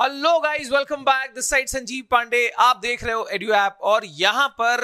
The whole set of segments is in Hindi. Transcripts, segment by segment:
Hello guys welcome back this side Sanjeev Pandey आप देख रहे हो एडियो ऐप और यहां पर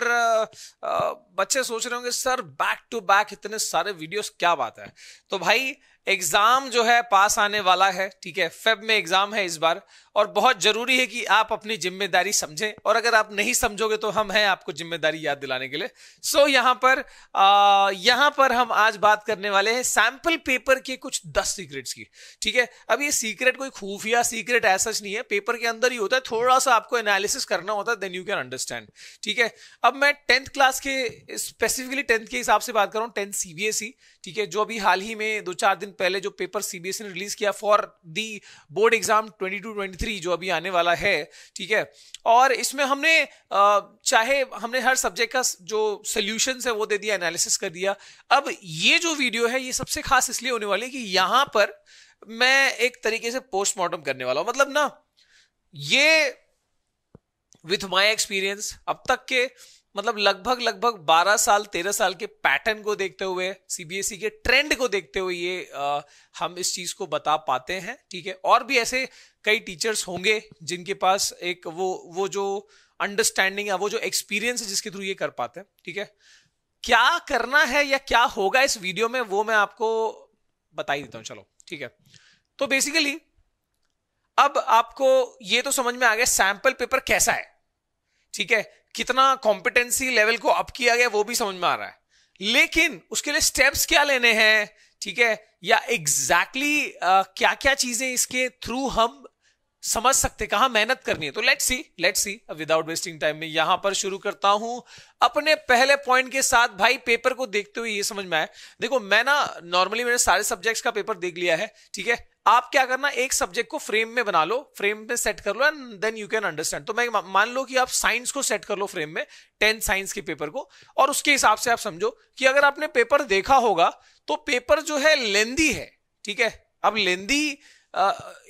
बच्चे सोच रहे होंगे सर बैक टू बैक इतने सारे वीडियोस क्या बात है तो भाई एग्जाम जो है पास आने वाला है ठीक है फेब में एग्जाम है इस बार और बहुत जरूरी है कि आप अपनी जिम्मेदारी समझें और अगर आप नहीं समझोगे तो हम हैं आपको जिम्मेदारी याद दिलाने के लिए सो so, यहाँ पर आ, यहाँ पर हम आज बात करने वाले हैं सैम्पल पेपर के कुछ दस सीक्रेट्स की ठीक है अब ये सीक्रेट कोई खुफिया सीक्रेट ऐसा नहीं है पेपर के अंदर ही होता है थोड़ा सा आपको एनालिसिस करना होता है देन यू कैन अंडरस्टैंड ठीक है अब मैं टेंथ क्लास के स्पेसिफिकली टेंथ के हिसाब से बात कर रहा हूँ टेंथ सीबीएसई e। ठीक है जो अभी हाल ही में दो चार दिन पहले जो पेपर सीबीएसई e ने रिलीज किया for the board exam twenty two twenty three जो अभी आने वाला है ठीक है और इसमें हमने चाहे हमने हर सब्जेक्ट का जो सोल्यूशन है वो दे दिया एनालिसिस कर दिया अब ये जो वीडियो है ये सबसे खास इसलिए होने वाली है कि यहां पर मैं एक तरीके से पोस्टमार्टम करने वाला हूं मतलब ना ये विथ माई एक्सपीरियंस अब तक के मतलब लगभग लगभग 12 साल 13 साल के पैटर्न को देखते हुए सीबीएसई e के ट्रेंड को देखते हुए ये आ, हम इस चीज को बता पाते हैं ठीक है और भी ऐसे कई टीचर्स होंगे जिनके पास एक वो वो जो अंडरस्टैंडिंग है वो जो एक्सपीरियंस है जिसके थ्रू ये कर पाते हैं ठीक है क्या करना है या क्या होगा इस वीडियो में वो मैं आपको बता ही देता हूँ चलो ठीक है तो बेसिकली अब आपको ये तो समझ में आ गया सैंपल पेपर कैसा है ठीक है कितना कॉम्पिटेंसी लेवल को अप किया गया वो भी समझ में आ रहा है लेकिन उसके लिए स्टेप्स क्या लेने हैं ठीक है या एग्जैक्टली exactly, uh, क्या क्या चीजें इसके थ्रू हम समझ सकते कहा मेहनत करनी है तो लेट सी लेट सी अब विदाउट वेस्टिंग टाइम में यहां पर शुरू करता हूं अपने पहले पॉइंट के साथ भाई पेपर को देखते हुए ये समझ में आया देखो मैं ना नॉर्मली मैंने सारे सब्जेक्ट्स का पेपर देख लिया है ठीक है आप क्या करना एक सब्जेक्ट को फ्रेम में बना लो फ्रेम में सेट कर लो and then you can understand तो मैं मान लो कि आप साइंस को सेट कर लो फ्रेम में टेंथ साइंस के पेपर को और उसके हिसाब से आप समझो कि अगर आपने पेपर देखा होगा तो पेपर जो है लेंदी है ठीक है अब लेंदी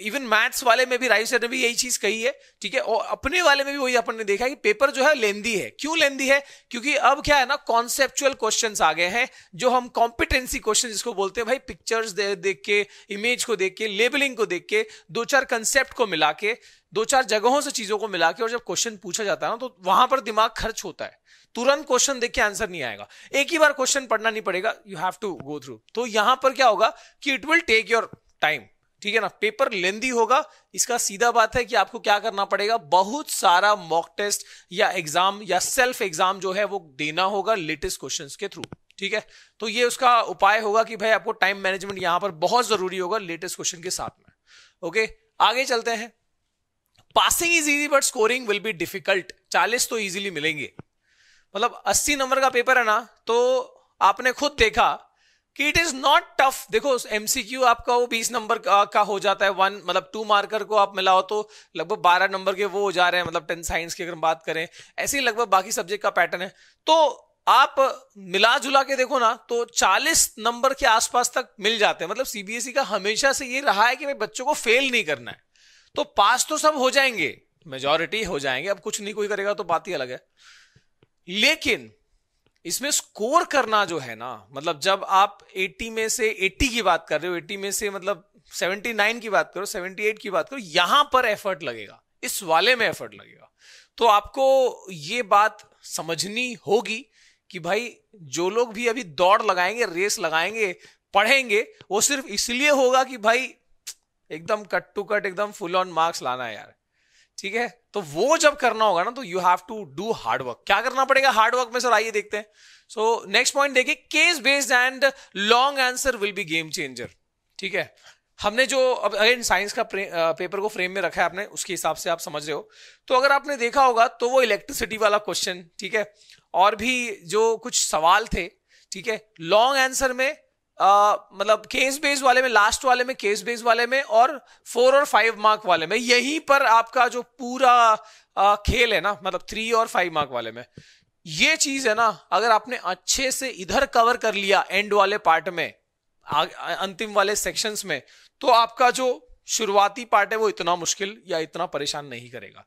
इवन मैथ्स वाले में भी राइव सर ने भी यही चीज कही है ठीक है और अपने वाले में भी वही अपन ने देखा कि पेपर जो है लेंदी है क्यों लेंदी है क्योंकि अब क्या है ना कॉन्सेप्चुअल क्वेश्चन आ गए हैं जो हम कॉम्पिटेंसी क्वेश्चन जिसको बोलते हैं भाई पिक्चर्स दे, देख के इमेज को देख के लेबलिंग को देख के दो चार कंसेप्ट को मिला के दो चार जगहों से चीजों को मिला के और जब क्वेश्चन पूछा जाता है ना तो वहां पर दिमाग खर्च होता है तुरंत क्वेश्चन देख के आंसर नहीं आएगा एक ही बार क्वेश्चन पढ़ना नहीं पड़ेगा you have to go through तो यहां पर क्या होगा कि it will take your time ठीक है ना पेपर लेंदी होगा इसका सीधा बात है कि आपको क्या करना पड़ेगा बहुत सारा मॉक टेस्ट या एग्जाम या सेल्फ एग्जाम जो है वो देना होगा लेटेस्ट क्वेश्चन के थ्रू ठीक है तो ये उसका उपाय होगा कि भाई आपको टाइम मैनेजमेंट यहां पर बहुत जरूरी होगा लेटेस्ट क्वेश्चन के साथ में ओके आगे चलते हैं passing is easy but scoring will be difficult चालीस तो इजीली मिलेंगे मतलब अस्सी नंबर का पेपर है ना तो आपने खुद देखा कि इट इज नॉट टफ देखो एमसीक्यू आपका वो बीस नंबर का, हो जाता है वन मतलब टू मार्कर को आप मिलाओ तो लगभग बारह नंबर के वो हो जा रहे हैं मतलब टेंथ साइंस की अगर बात करें ऐसे ही लगभग बाकी सब्जेक्ट का पैटर्न है तो आप मिला जुला के देखो ना तो 40 नंबर के आसपास तक मिल जाते हैं मतलब सीबीएसई e का हमेशा से ये रहा है कि भाई बच्चों को फेल नहीं करना है तो पास तो सब हो जाएंगे मेजोरिटी हो जाएंगे अब कुछ नहीं कोई करेगा तो बात ही अलग है लेकिन इसमें स्कोर करना जो है ना मतलब जब आप 80 में से 80 की बात कर रहे हो 80 में से मतलब 79 की बात करो 78 की बात करो यहां पर एफर्ट लगेगा इस वाले में एफर्ट लगेगा तो आपको ये बात समझनी होगी कि भाई जो लोग भी अभी दौड़ लगाएंगे रेस लगाएंगे पढ़ेंगे वो सिर्फ इसलिए होगा कि भाई एकदम कट टू कट एकदम फुल ऑन मार्क्स लाना है यार ठीक है तो वो जब करना होगा ना तो you have to do hard work क्या करना पड़ेगा हार्डवर्क में सर आइए देखते हैं सो नेक्स्ट पॉइंट देखिए case based and long answer will be game changer ठीक है हमने जो अब अगेन साइंस का पेपर को फ्रेम में रखा है आपने उसके हिसाब से आप समझ रहे हो तो अगर आपने देखा होगा तो वो इलेक्ट्रिसिटी वाला क्वेश्चन ठीक है और भी जो कुछ सवाल थे ठीक है लॉन्ग आंसर में मतलब केस बेस वाले में लास्ट वाले में केस बेस वाले में और फोर और फाइव मार्क वाले में यहीं पर आपका जो पूरा आ, खेल है ना मतलब थ्री और फाइव मार्क वाले में ये चीज है ना अगर आपने अच्छे से इधर कवर कर लिया एंड वाले पार्ट में आ, अंतिम वाले सेक्शंस में तो आपका जो शुरुआती पार्ट है वो इतना मुश्किल या इतना परेशान नहीं करेगा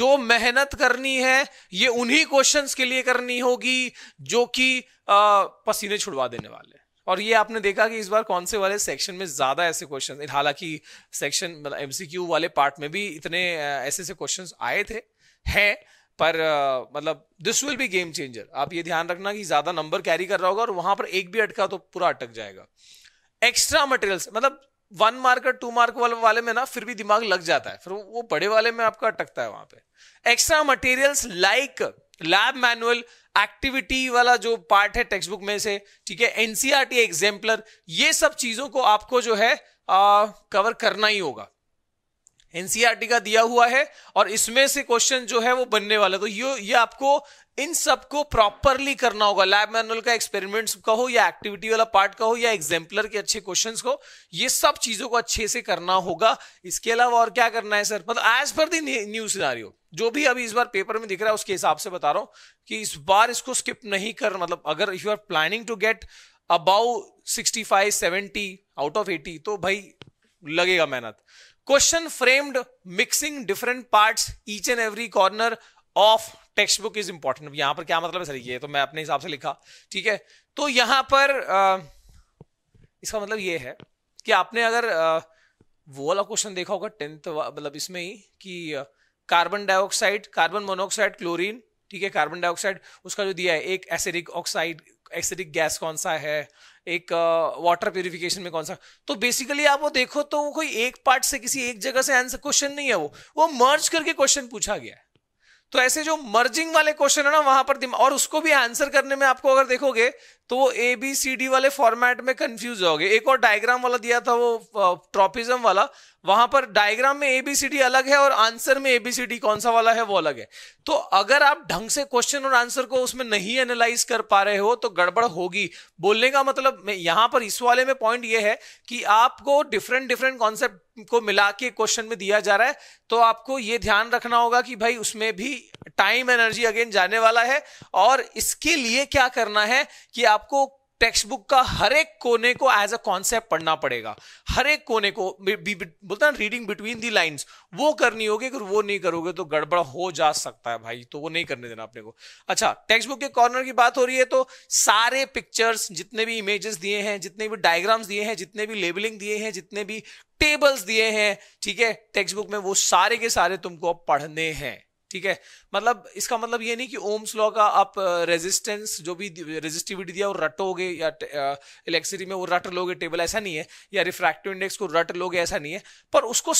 जो मेहनत करनी है ये उन्हीं क्वेश्चंस के लिए करनी होगी जो कि पसीने छुड़वा देने वाले और ये आपने देखा कि इस बार कौन से वाले सेक्शन में ज़्यादा ऐसे क्वेश्चन हालांकि सेक्शन मतलब एमसीक्यू वाले पार्ट में भी इतने ऐसे ऐसे क्वेश्चन आए थे हैं पर मतलब this will be game changer आप ये ध्यान रखना कि ज़्यादा नंबर कैरी कर रहा होगा और वहां पर एक भी अटका तो पूरा अटक जाएगा एक्स्ट्रा मटेरियल्स मतलब वन मार्क और टू मार्क वाले वाले में ना फिर भी दिमाग लग जाता है फिर वो बड़े वाले में आपका अटकता है वहां पे extra materials like lab manual activity वाला जो पार्ट है टेक्स्ट बुक में से ठीक है एनसीआरटी एग्जाम्पलर ये सब चीजों को आपको जो है कवर करना ही होगा एनसीईआरटी का दिया हुआ है और इसमें से क्वेश्चन जो है वो बनने वाला तो ये ये आपको इन सबको प्रॉपरली करना होगा लैब मैनुअल का एक्सपेरिमेंट्स का हो या एक्टिविटी वाला पार्ट का हो या एग्जाम्पलर के अच्छे क्वेश्चंस को ये सब चीजों को अच्छे से करना होगा इसके अलावा और क्या करना है सर मतलब एज पर दी न्यू सिनारियो जो भी अभी इस बार पेपर में दिख रहा है उसके हिसाब से बता रहा हूं कि इस बार इसको स्किप नहीं कर मतलब अगर you are planning to get about sixty five seventy out of eighty तो भाई लगेगा मेहनत question framed mixing different part each and every corner of text book is important यहां पर क्या मतलब है सर ये तो मैं अपने हिसाब से लिखा ठीक है तो यहां पर आ, इसका मतलब ये है कि आपने अगर आ, वो वाला क्वेश्चन देखा होगा टेंथ मतलब इसमें ही कि carbon dioxide carbon monoxide chlorine ठीक है कार्बन डाइऑक्साइड उसका जो दिया है एक एसिडिक ऑक्साइड एक्सिडिक गैस कौन सा है एक वाटर प्योरिफिकेशन में कौन सा तो बेसिकली आप वो देखो तो वो कोई एक पार्ट से किसी एक जगह से आंसर क्वेश्चन नहीं है वो वो मर्ज करके क्वेश्चन पूछा गया है तो ऐसे जो मर्जिंग वाले क्वेश्चन है ना वहां पर और उसको भी आंसर करने में आपको अगर देखोगे तो वो ए बी सी डी वाले फॉर्मेट में कंफ्यूज हो गए एक और डायग्राम वाला दिया था वो ट्रॉपिज्म वाला वहां पर डायग्राम में ए बी सी डी अलग है और आंसर में ए बी सी डी कौन सा वाला है वो अलग है तो अगर आप ढंग से क्वेश्चन और आंसर को उसमें नहीं एनालाइज कर पा रहे हो तो गड़बड़ होगी बोलने का मतलब यहां पर इस वाले में पॉइंट ये है कि आपको डिफरेंट डिफरेंट कॉन्सेप्ट को मिला के क्वेश्चन में दिया जा रहा है तो आपको ये ध्यान रखना होगा कि भाई उसमें भी टाइम एनर्जी अगेन जाने वाला है और इसके लिए क्या करना है कि आपको टेक्स्ट बुक का हर एक कोने को एज अ कॉन्सेप्ट पढ़ना पड़ेगा हर एक कोने को बोलता ना रीडिंग बिटवीन दी लाइंस वो करनी होगी अगर वो नहीं करोगे तो गड़बड़ हो जा सकता है भाई तो वो नहीं करने देना अपने को अच्छा टेक्स्ट बुक के कॉर्नर की बात हो रही है तो सारे पिक्चर्स जितने भी इमेजेस दिए हैं जितने भी डायग्राम्स दिए हैं जितने भी लेबलिंग दिए हैं जितने भी टेबल्स दिए हैं ठीक है टेक्स्ट बुक में वो सारे के सारे तुमको पढ़ने हैं ठीक है मतलब इसका मतलब ये नहीं कि ओम्स लॉ का आप रेजिस्टेंस जो भी रेजिस्टिविटी दिया वो रटोगे या इलेक्ट्रिसिटी में वो रट लोगे टेबल ऐसा नहीं है या रिफ्रैक्टिव इंडेक्स को रट लोगे ऐसा नहीं है पर उसको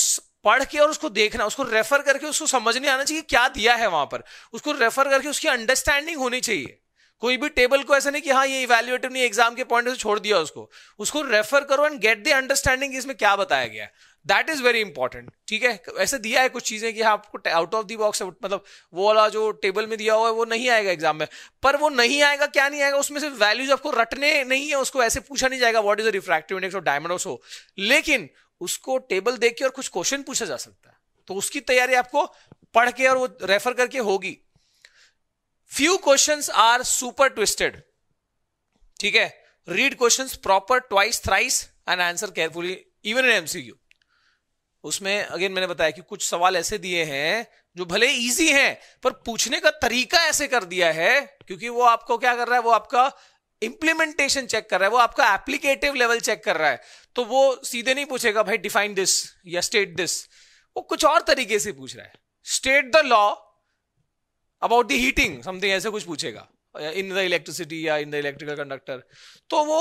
पढ़ के और उसको देखना उसको रेफर करके उसको समझने आना चाहिए क्या दिया है वहां पर उसको रेफर करके उसकी अंडरस्टैंडिंग होनी चाहिए कोई भी टेबल को ऐसा नहीं कि हाँ ये इवेल्युएटिव नहीं एग्जाम के पॉइंट से छोड़ दिया उसको उसको रेफर करो एंड गेट द अंडरस्टैंडिंग इसमें क्या बताया गया दैट इज वेरी इंपॉर्टेंट ठीक है ऐसे दिया है कुछ चीजें कि हाँ आपको आउट ऑफ दी बॉक्स मतलब वो वाला जो टेबल में दिया हुआ है वो नहीं आएगा एग्जाम में पर वो नहीं आएगा क्या नहीं आएगा उसमें से वैल्यूज आपको रटने नहीं है उसको ऐसे पूछा नहीं जाएगा वॉट इज रिफ्रैक्टिव इंडेक्स और डायमंड हो लेकिन उसको टेबल देख के और कुछ क्वेश्चन पूछा जा सकता है तो उसकी तैयारी आपको पढ़ के और वो रेफर करके होगी few question are super twisted ठीक है read question proper twice thrice and answer carefully even in MCQ उसमें अगेन मैंने बताया कि कुछ सवाल ऐसे दिए हैं जो भले इजी हैं पर पूछने का तरीका ऐसे कर दिया है क्योंकि वो आपको क्या कर रहा है वो आपका इंप्लीमेंटेशन चेक कर रहा है वो आपका एप्लीकेटिव लेवल चेक कर रहा है तो वो सीधे नहीं पूछेगा भाई डिफाइन दिस या स्टेट दिस वो कुछ और तरीके से पूछ रहा है state the law about the heating something ऐसे कुछ पूछेगा इन द इलेक्ट्रिसिटी या इन द इलेक्ट्रिकल कंडक्टर तो वो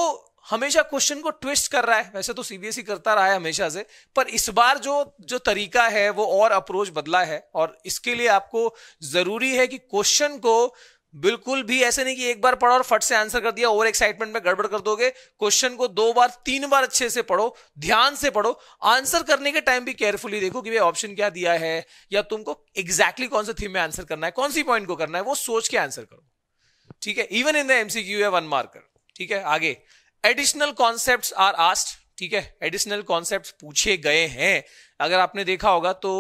हमेशा क्वेश्चन को ट्विस्ट कर रहा है वैसे तो सीबीएसई e करता रहा है हमेशा से पर इस बार जो जो तरीका है वो और अप्रोच बदला है और इसके लिए आपको जरूरी है कि क्वेश्चन को बिल्कुल भी ऐसे नहीं कि एक बार पढ़ो और फट से आंसर कर दिया ओवर एक्साइटमेंट में गड़बड़ कर दोगे क्वेश्चन को दो बार तीन बार अच्छे से पढ़ो ध्यान से पढ़ो आंसर करने के टाइम भी केयरफुली देखो कि भाई ऑप्शन क्या दिया है या तुमको एग्जैक्टली exactly कौन से थीम में आंसर करना है कौन सी पॉइंट को करना है वो सोच के आंसर करो ठीक है इवन इन द एमसीक्यू है वन मार्कर ठीक है आगे एडिशनल कॉन्सेप्ट आर आस्ट ठीक है एडिशनल कॉन्सेप्ट पूछे गए हैं अगर आपने देखा होगा तो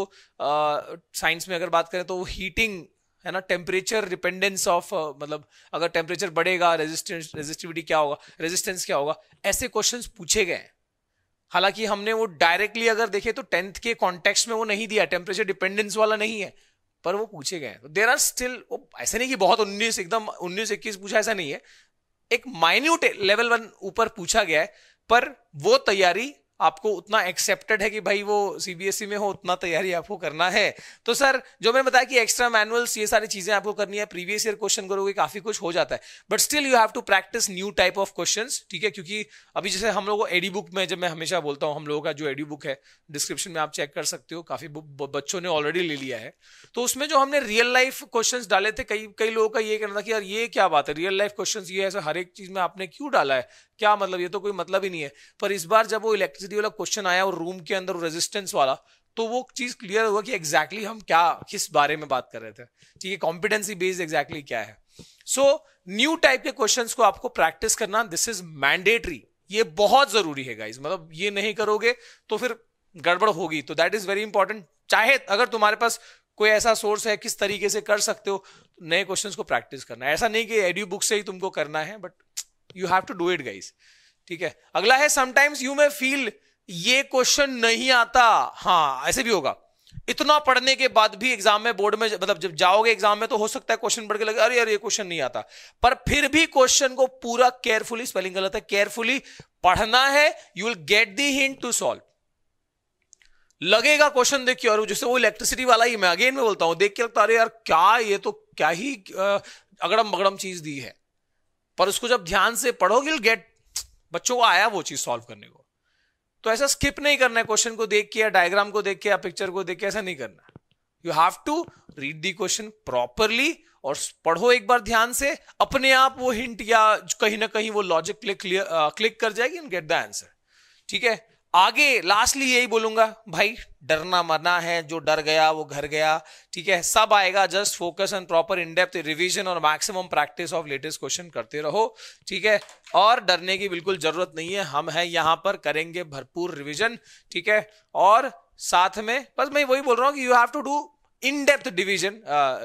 साइंस में अगर बात करें तो हीटिंग है ना टेम्परेचर डिपेंडेंस ऑफ मतलब अगर टेम्परेचर बढ़ेगा रेजिस्टेंस रेजिस्टिविटी क्या होगा रेजिस्टेंस क्या होगा ऐसे क्वेश्चन पूछे गए हैं हालांकि हमने वो डायरेक्टली अगर देखे तो टेंथ के कॉन्टेक्स्ट में वो नहीं दिया टेम्परेचर डिपेंडेंस वाला नहीं है पर वो पूछे गए देर आर स्टिल ऐसे नहीं कि बहुत उन्नीस एकदम उन्नीस इक्कीस पूछा ऐसा नहीं है एक माइन्यूट लेवल वन ऊपर पूछा गया है पर वो तैयारी आपको उतना एक्सेप्टेड है कि भाई वो सीबीएसई e में हो उतना तैयारी आपको करना है तो सर जो मैंने बताया कि एक्स्ट्रा मैनुअल्स ये सारी चीजें आपको करनी है प्रीवियस ईयर क्वेश्चन करोगे काफी कुछ हो जाता है but still you have to practice new type of question ठीक है क्योंकि अभी जैसे हम लोग एडी बुक में जब मैं हमेशा बोलता हूँ हम लोगों का जो एडी बुक है डिस्क्रिप्शन में आप चेक कर सकते हो काफी बच्चों ने ऑलरेडी ले लिया है तो उसमें जो हमने रियल लाइफ क्वेश्चन डाले थे कई कई लोगों का ये कहना था कि यार ये क्या बात है रियल लाइफ क्वेश्चन ये ऐसा हर एक चीज में आपने क्यों डाला है क्या मतलब ये तो कोई मतलब ही नहीं है पर इस बार जब वो इलेक्ट्रिसिटी वाला क्वेश्चन आया और रूम के अंदर रेजिस्टेंस वाला तो वो चीज क्लियर हुआ कि एग्जैक्टली exactly हम क्या किस बारे में बात कर रहे थे ठीक है कॉम्पिटेंसी बेस्ड एग्जैक्टली क्या है सो न्यू टाइप के क्वेश्चन को आपको प्रैक्टिस करना दिस इज मैंडेटरी ये बहुत जरूरी है गाइज मतलब ये नहीं करोगे तो फिर गड़बड़ होगी तो दैट इज वेरी इंपॉर्टेंट चाहे अगर तुम्हारे पास कोई ऐसा सोर्स है किस तरीके से कर सकते हो नए क्वेश्चंस को प्रैक्टिस करना ऐसा नहीं कि एडियो बुक से ही तुमको करना है but you have to do it guys ठीक है अगला है समटाइम्स यू मे फील ये क्वेश्चन नहीं आता हाँ ऐसे भी होगा इतना पढ़ने के बाद भी एग्जाम में बोर्ड में मतलब जब जाओगे एग्जाम में तो हो सकता है क्वेश्चन पढ़ के लगे अरे यार ये क्वेश्चन नहीं आता पर फिर भी क्वेश्चन को पूरा केयरफुली स्पेलिंग गलत है केयरफुली पढ़ना है you will get the hint to solve लगेगा क्वेश्चन देखिए और जैसे वो इलेक्ट्रिसिटी वाला ही मैं अगेन में बोलता हूं देख के लगता अरे यार क्या ये तो क्या ही अगड़म बगड़म चीज दी है पर उसको जब ध्यान से पढ़ोगे गेट बच्चों को आया वो चीज सॉल्व करने को तो ऐसा स्किप नहीं करना है क्वेश्चन को देख के या डायग्राम को देख के या पिक्चर को देख के ऐसा नहीं करना you have to read the question properly और पढ़ो एक बार ध्यान से अपने आप वो हिंट या कहीं ना कहीं वो लॉजिक क्लिक क्लिक कर जाएगी एंड गेट द आंसर ठीक है आगे लास्टली यही बोलूंगा भाई डरना मरना है जो डर गया वो घर गया ठीक है सब आएगा just focus and proper in depth revision और maximum practice of latest question करते रहो ठीक है और डरने की बिल्कुल जरूरत नहीं है हम है यहां पर करेंगे भरपूर रिविजन ठीक है और साथ में बस मैं वही बोल रहा हूँ कि you have to do in depth division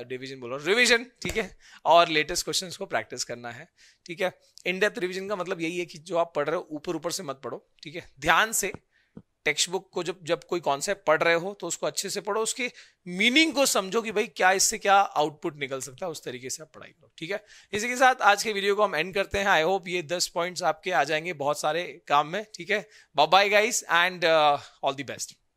division बोलो रिविजन ठीक है और लेटेस्ट क्वेश्चंस को प्रैक्टिस करना है ठीक है इन डेप्थ रिविजन का मतलब यही है कि जो आप पढ़ रहे हो ऊपर ऊपर से मत पढ़ो ठीक है ध्यान से टेक्स्ट बुक को जब जब कोई कॉन्सेप्ट पढ़ रहे हो तो उसको अच्छे से पढ़ो उसके मीनिंग को समझो कि भाई क्या इससे क्या आउटपुट निकल सकता है उस तरीके से आप पढ़ाई करो ठीक है इसी के साथ आज के वीडियो को हम एंड करते हैं आई होप ये दस पॉइंट्स आपके आ जाएंगे बहुत सारे काम में ठीक है bye guys and all the best